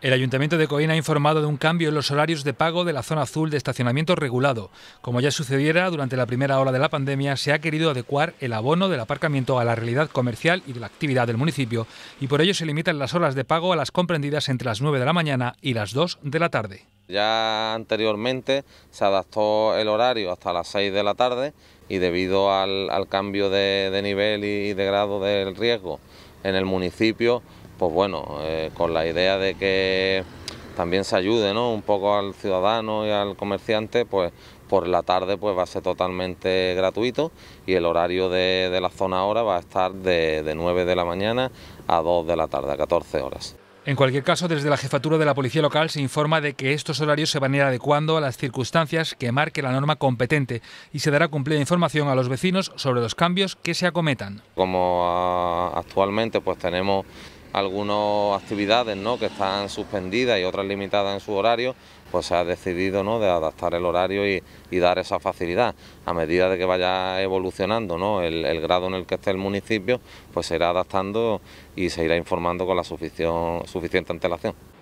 El Ayuntamiento de Coín ha informado de un cambio en los horarios de pago de la zona azul de estacionamiento regulado. Como ya sucediera durante la primera ola de la pandemia, se ha querido adecuar el abono del aparcamiento a la realidad comercial y de la actividad del municipio, y por ello se limitan las horas de pago a las comprendidas entre las 9 de la mañana y las 2 de la tarde. Ya anteriormente se adaptó el horario hasta las 6 de la tarde y debido al, cambio de, de nivel y de grado del riesgo en el municipio, pues bueno, eh, con la idea de que también se ayude ¿no? un poco al ciudadano y al comerciante, pues por la tarde pues va a ser totalmente gratuito y el horario de, la zona ahora va a estar de, de 9 de la mañana a 2 de la tarde, a 14 horas. En cualquier caso, desde la jefatura de la Policía Local se informa de que estos horarios se van a ir adecuando a las circunstancias que marque la norma competente y se dará cumplida información a los vecinos sobre los cambios que se acometan. Como actualmente pues tenemos algunas actividades que están suspendidas y otras limitadas en su horario, pues se ha decidido de adaptar el horario y, dar esa facilidad. A medida de que vaya evolucionando el, el, grado en el que esté el municipio, pues se irá adaptando y se irá informando con la suficiente antelación.